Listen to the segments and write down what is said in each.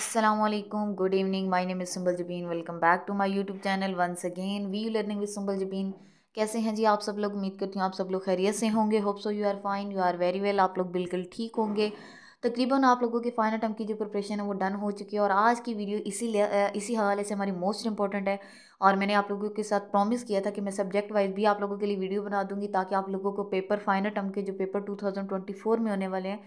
Aslam good evening my name is Jabeen welcome back to my YouTube channel once again we you learning with Sumbal Jabeen कैसे हैं जी आप सब लोग उम्मीद करती हूँ आप सब लोग खैरियत से होंगे hope so you are fine you are very well आप लोग बिल्कुल ठीक होंगे तकरीबन आप लोगों के फाइनल टर्म की जो प्रिपरेशन है वो डन हो चुकी है और आज की वीडियो इसी इसी हवाले से हमारी मोस्ट इंपॉर्टेंट है और मैंने आप लोगों के साथ प्रॉमिस किया था कि मैं सब्जेक्ट वाइज भी आप लोगों के लिए वीडियो बना दूंगी ताकि आप लोगों को पेपर फाइनल टर्म के जो पेपर टू में होने वाले हैं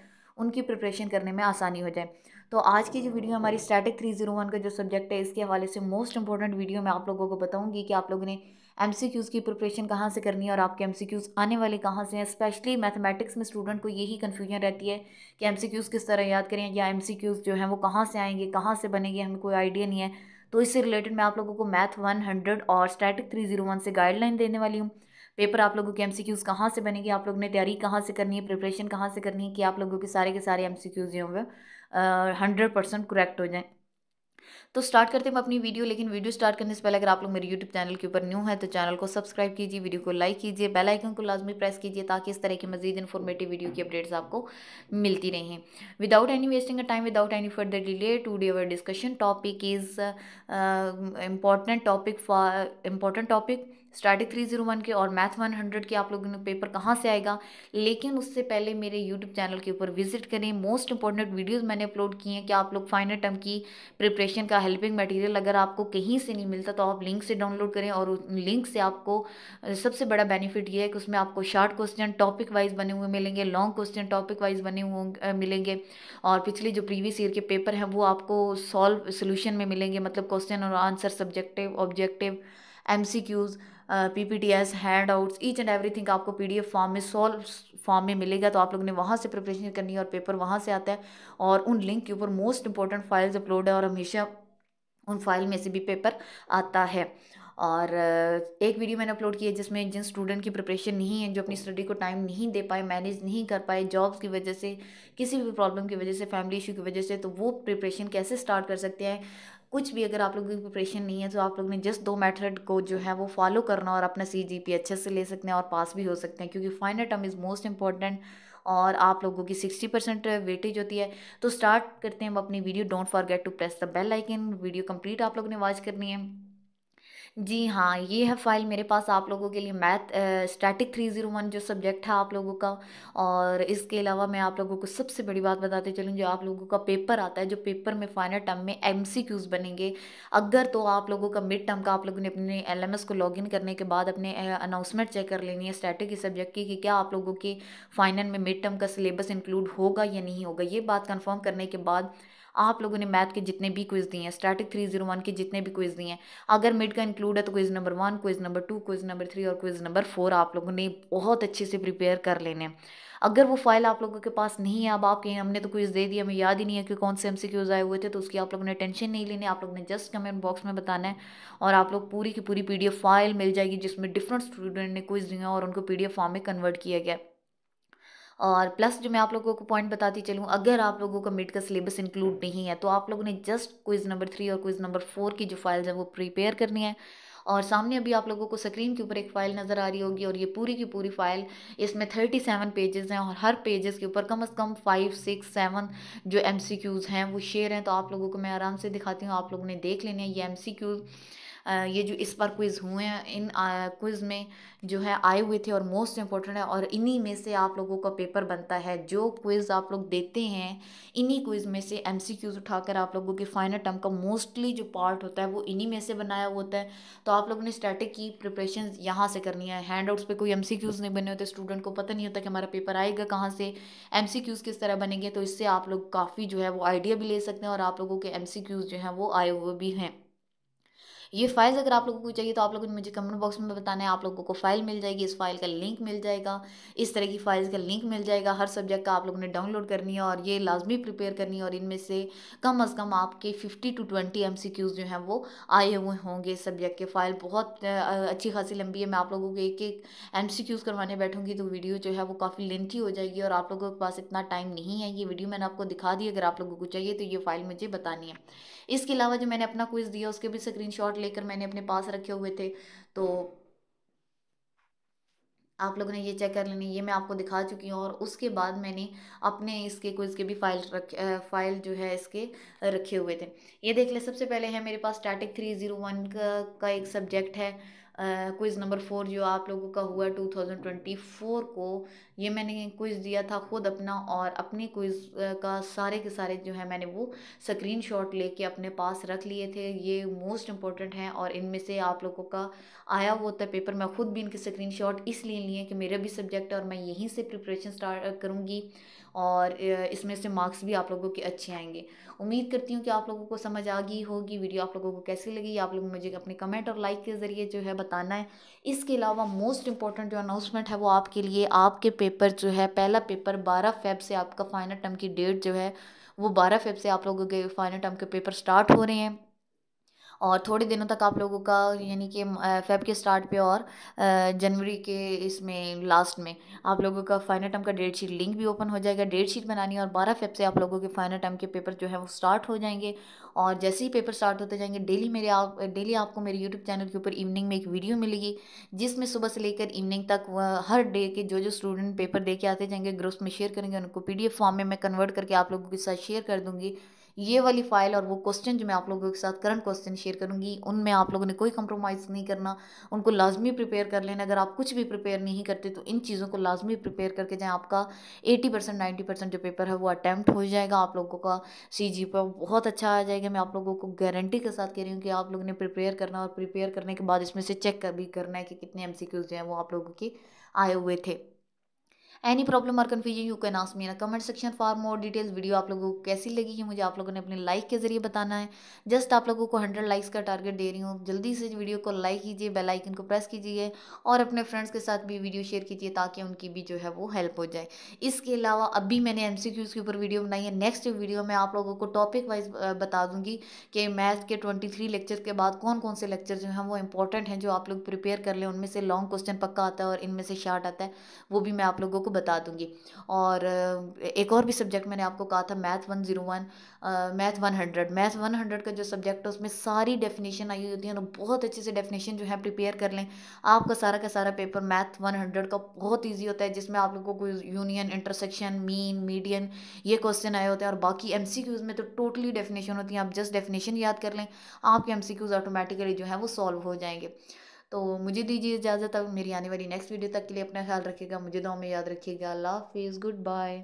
उनकी प्रिपरेशन करने में आसानी हो जाए तो आज की जो वीडियो हमारी स्टैटिक थ्री जीरो वन का जो सब्जेक्ट है इसके हवाले से मोस्ट इंपॉर्टेंट वीडियो मैं आप लोगों को बताऊंगी कि आप लोगों ने एम सी क्यूज़ की प्रिपरेशन कहाँ से करनी है और आपके एम सी क्यूज़ आने वाले कहाँ से हैं स्पेशली मैथमेटिक्स में स्टूडेंट को यही कन्फ्यूजन रहती है कि एम सी क्यूज़ किस तरह याद करें या एम सी क्यूज़ जो हैं वो कहाँ से आएंगे कहाँ से बनेंगे हमें कोई आइडिया नहीं है तो इससे रिलेटेड मैं आप लोगों को मैथ वन हंड्रेड और स्टैटिक थ्री जीरो वन से गाइडलाइन देने वाली हूँ पेपर आप लोगों के एम सी क्यूज़ कहाँ से बनेंगे आप लोगों ने तैयारी कहाँ से करनी है प्रिपरेशन कहाँ से करनी है कि आप लोगों के सारे के सारे एम सी क्यूज़ जो होंगे हंड्रेड परसेंट करेक्ट हो जाएँ तो स्टार्ट करते हैं अपनी वीडियो लेकिन वीडियो स्टार्ट करने से पहले अगर आप लोग मेरे यूट्यूब चैनल के ऊपर न्यू है तो चैनल को सब्सक्राइब कीजिए वीडियो को लाइक कीजिए बेल आइकन को लाजमी प्रेस कीजिए ताकि इस तरह की मजीद इन्फॉर्मेटिव वीडियो की अपडेट्स आपको मिलती रहें without any wasting a time without any further delay today our discussion topic is important topic for important topic static three zero one के और मैथ वन हंड्रेड के आप लोगों ने पेपर कहाँ से आएगा लेकिन उससे पहले मेरे यूट्यूब चैनल के ऊपर विजिट करें मोस्ट इंपॉर्टेंट वीडियोज़ मैंने अपलोड किए हैं कि आप लोग फाइनल टर्म की प्रिपरेशन का हेल्पिंग मटेरियल अगर आपको कहीं से नहीं मिलता तो आप लिंक से डाउनलोड करें और लिंक से आपको सबसे बड़ा बेनिफिट ये है कि उसमें आपको शार्ट क्वेश्चन टॉपिक वाइज बने हुए मिलेंगे लॉन्ग क्वेश्चन टॉपिक वाइज बने हुए मिलेंगे और पिछले जो प्रीवियस ईयर के पेपर हैं वो आपको सॉल्व सोल्यूशन में मिलेंगे मतलब क्वेश्चन और answer subjective objective M C Qs P P T S handouts each and everything आपको पी डी एफ फॉर्म में सॉल्व फॉर्म में मिलेगा तो आप लोग ने वहाँ से प्रिपरेशन करनी है और पेपर वहाँ से आता है और उन लिंक के ऊपर मोस्ट इंपॉर्टेंट फाइल्स अपलोड है और हमेशा उन फाइल में से भी पेपर आता है और एक वीडियो मैंने अपलोड की है जिसमें जिन स्टूडेंट की प्रिपरेशन नहीं है जो अपनी स्टडी को टाइम नहीं दे पाए मैनेज नहीं कर पाए जॉब्स की वजह से किसी भी प्रॉब्लम की वजह से फैमिली इशू की वजह से तो वो प्रिपरेशन कैसे स्टार्ट कर सकते हैं कुछ भी अगर आप लोगों की प्रिपरेशन नहीं है तो आप लोग ने जस्ट दो मेथड को जो है वो फॉलो करना और अपना सी जी पी अच्छे से ले सकते हैं और पास भी हो सकते हैं क्योंकि final term is most important और आप लोगों की सिक्सटी परसेंट वेटेज होती है तो स्टार्ट करते हैं हम अपनी video don't forget to press the bell like and video complete आप लोगों ने वॉच करनी है जी हाँ ये है फाइल मेरे पास आप लोगों के लिए math static three zero one जो सब्जेक्ट है आप लोगों का और इसके अलावा मैं आप लोगों को सबसे बड़ी बात बताते चलूँ जो आप लोगों का पेपर आता है जो पेपर में फाइनल टर्म में एम बनेंगे अगर तो आप लोगों का मिड टर्म का आप लोगों ने अपने एल को लॉग करने के बाद अपने अनाउंसमेंट चेक कर लेनी है स्टैटिक के सब्जेक्ट की कि क्या आप लोगों के फाइनल में मिड टर्म का सिलेबस इंक्लूड होगा या नहीं होगा ये बात कन्फर्म करने के बाद आप लोगों ने मैथ के जितने भी क्विज़ दिए हैं स्टैटिक थ्री जीरो वन के जितने भी क्विज़ दिए हैं अगर मिड का इंक्लूड है तो quiz number one quiz number two quiz number three और क्विज़ नंबर फोर आप लोगों ने बहुत अच्छे से प्रिपेयर कर लेने हैं अगर वो फाइल आप लोगों के पास नहीं है अब आप कहें हमने तो क्विज़ दे दिया हमें याद ही नहीं है कि कौन से एम आए हुए थे तो उसकी आप लोगों ने टेंशन नहीं लेनी आप लोगों ने जस्ट कमेंट बॉक्स में बताना है और आप लोग पूरी की पूरी पी फाइल मिल जाएगी जिसमें डिफरेंट स्टूडेंट ने क्विज़ दिए और उनको पी फॉर्म में कन्वर्ट किया गया और प्लस जो मैं आप लोगों को पॉइंट बताती चलूँ अगर आप लोगों का मिड का सिलेबस इंक्लूड नहीं है तो आप लोगों ने जस्ट क्विज़ नंबर थ्री और क्विज़ नंबर फोर की जो फाइल्स हैं वो प्रिपेयर करनी है और सामने अभी आप लोगों को स्क्रीन के ऊपर एक फाइल नज़र आ रही होगी और ये पूरी की पूरी फाइल इसमें थर्टी सेवन पेजेस हैं और हर पेजेस के ऊपर कम अज़ कम फाइव सिक्स सेवन जो एम सी क्यूज़ हैं वो शेयर हैं तो आप लोगों को मैं आराम से दिखाती हूँ आप लोगों ने देख लेने हैं ये एम सी क्यूज़ ये जो इस बार क्विज़ हुए हैं इन क्विज़ में जो है आए हुए थे और मोस्ट इम्पोर्टेंट है और इन्हीं में से आप लोगों का पेपर बनता है जो क्विज़ आप लोग देते हैं इन्हीं क्विज़ में से एम सी क्यूज़ उठाकर आप लोगों के फाइनल टर्म का मोस्टली जो पार्ट होता है वो इन्हीं में से बनाया हुआ होता है तो आप लोगों ने स्टैटिक की प्रिपरेशन यहाँ से करनी है हैंड आउट्स पर कोई एम सी क्यूज़ नहीं बने होते स्टूडेंट को पता नहीं होता कि हमारा पेपर आएगा कहाँ से एम सी क्यूज़ किस तरह बनेंगे तो इससे आप लोग काफ़ी जो है वो आइडिया भी ले सकते हैं और आप लोगों के एम सी क्यूज़ जो हैं वो आए हुए भी हैं ये फाइल्स अगर आप लोगों को चाहिए तो आप लोगों ने मुझे कमेंट बॉक्स में बताना है आप लोगों को फाइल मिल जाएगी इस फाइल का लिंक मिल जाएगा इस तरह की फाइल्स का लिंक मिल जाएगा हर सब्जेक्ट का आप लोगों ने डाउनलोड करनी है और ये लाजमी प्रिपेयर करनी है और इनमें से कम अज़ कम आपके फिफ्टी टू ट्वेंटी एम जो हैं वो आए हुए होंगे सब्जेक्ट के फाइल बहुत अच्छी खासी लंबी है मैं आप लोगों को एक एक एम करवाने बैठूंगी तो वीडियो जो है वो काफ़ी लेंथी हो जाएगी और आप लोगों के पास इतना टाइम नहीं है ये वीडियो मैंने आपको दिखा दी अगर आप लोगों को चाहिए तो ये फाइल मुझे बतानी है इसके अलावा जो मैंने अपना क्विज़ दिया उसके भी स्क्रीन लेकर मैंने अपने पास रखे हुए थे तो आप लोगों ने ये चेक कर लेनी ये मैं आपको दिखा चुकी हूँ और उसके बाद मैंने अपने इसके क्विज़ के भी फाइल रख फाइल जो है इसके रखे हुए थे ये देख ले सबसे पहले है मेरे पास स्टैटिक थ्री ज़ीरो वन का, का एक सब्जेक्ट है क्विज़ नंबर फोर जो आप लोगों का हुआ टू थाउजेंड ट्वेंटी फोर को ये मैंने क्विज़ दिया था खुद अपना और अपने क्विज़ का सारे के सारे जो है मैंने वो स्क्रीन शॉट लेके अपने पास रख लिए थे ये मोस्ट इम्पॉर्टेंट हैं और इनमें से आप लोगों का आया हुआ था पेपर मैं खुद भी इनके स्क्रीन शॉट इसलिए लिए कि मेरा भी सब्जेक्ट है और मैं यहीं से प्रिपरेशन स्टार्ट करूँगी और इसमें से मार्क्स भी आप लोगों के अच्छे आएंगे उम्मीद करती हूँ कि आप लोगों को समझ आ गई होगी वीडियो आप लोगों को कैसी लगी आप लोग मुझे अपने कमेंट और लाइक के ज़रिए जो है बताना है इसके अलावा मोस्ट इंपॉर्टेंट जो अनाउंसमेंट है वो आपके लिए आपके पेपर जो है पहला पेपर बारह फेब से आपका फाइनल टर्म की डेट जो है वो बारह फेब से आप लोगों के फाइनल टर्म के पेपर स्टार्ट हो रहे हैं और थोड़े दिनों तक आप लोगों का यानी कि फेब के स्टार्ट पे और जनवरी के इसमें लास्ट में आप लोगों का फाइनल टर्म का डेट शीट लिंक भी ओपन हो जाएगा डेट शीट बनानी है और बारह फेब से आप लोगों के फाइनल टर्म के पेपर जो है वो स्टार्ट हो जाएंगे और जैसे ही पेपर स्टार्ट होते जाएंगे डेली मेरे आप डेली आपको मेरे यूट्यूब चैनल के ऊपर इवनिंग में एक वीडियो मिलेगी जिसमें सुबह से लेकर इवनिंग तक हर डे के जो जो स्टूडेंट पेपर दे के आते जाएंगे ग्रुप्स में शेयर करेंगे उनको पी फॉर्म में मैं कन्वर्ट करके आप लोगों के साथ शेयर कर दूँगी ये वाली फाइल और वो क्वेश्चन जो मैं आप लोगों के साथ करंट क्वेश्चन शेयर करूँगी उनमें आप लोगों ने कोई कंप्रोमाइज़ नहीं करना उनको लाजमी प्रिपेयर कर लेना अगर आप कुछ भी प्रिपेयर नहीं करते तो इन चीज़ों को लाजमी प्रिपेयर करके जाएँ आपका एटी परसेंट नाइन्टी परसेंट जो पेपर है वो अटैम्प्ट हो जाएगा आप लोगों का सी जी पर बहुत अच्छा आ जाएगा मैं आप लोगों को गारंटी के साथ कह रही हूँ कि आप लोगों ने प्रिपेयर करना और प्रिपेयर करने के बाद इसमें से चेक भी करना है कि कितने एम सी क्यूज़ जो हैं वो आप लोगों के आए हुए थे एनी प्रॉब्लम और confusion you can ask me in comment section for more details video आप लोगों को कैसी लगी है मुझे आप लोगों ने अपने लाइक के जरिए बताना है जस्ट आप लोगों को हंड्रेड लाइक्स का टारगेट दे रही हूँ जल्दी से वीडियो को लाइक कीजिए बेलाइकन को प्रेस कीजिए और अपने फ्रेंड्स के साथ भी वीडियो शेयर कीजिए ताकि उनकी भी जो है वो हेल्प हो जाए इसके अलावा अभी मैंने एम के ऊपर वीडियो बनाई है नेक्स्ट वीडियो में आप लोगों को टॉपिक वाइज बता दूंगी कि मैथ के ट्वेंटी लेक्चर के बाद कौन कौन से लेक्चर जो हैं वो इंपॉर्टेंट हैं जो आप लोग प्रिपेयर कर लें उनमें से लॉन्ग क्वेश्चन पक्का आता है और इनमें से शार्ट आता है वो भी मैं आप लोगों को बता दूँगी और एक और भी सब्जेक्ट मैंने आपको कहा था math one zero one math one hundred math one hundred का जो सब्जेक्ट है उसमें सारी डेफिनेशन आई होती है और बहुत अच्छे से डेफिनेशन जो है प्रिपेयर कर लें आपका सारा का सारा पेपर मैथ वन हंड्रेड का बहुत ईजी होता है जिसमें आप लोगों को कोई यूनियन इंटरसेक्शन मीन मीडियन ये क्वेश्चन आए होते हैं और बाकी एम में तो टोटली डेफिनेशन होती है आप जस्ट डेफिनेशन याद कर लें आपके एम ऑटोमेटिकली जो है वो सॉल्व हो जाएंगे तो मुझे दीजिए इजाज़त अब मेरी आने वाली नेक्स्ट वीडियो तक के लिए अपना ख्याल रखिएगा मुझे दो में याद रखिएगा अल्लाह हाफिज़ गुड बाय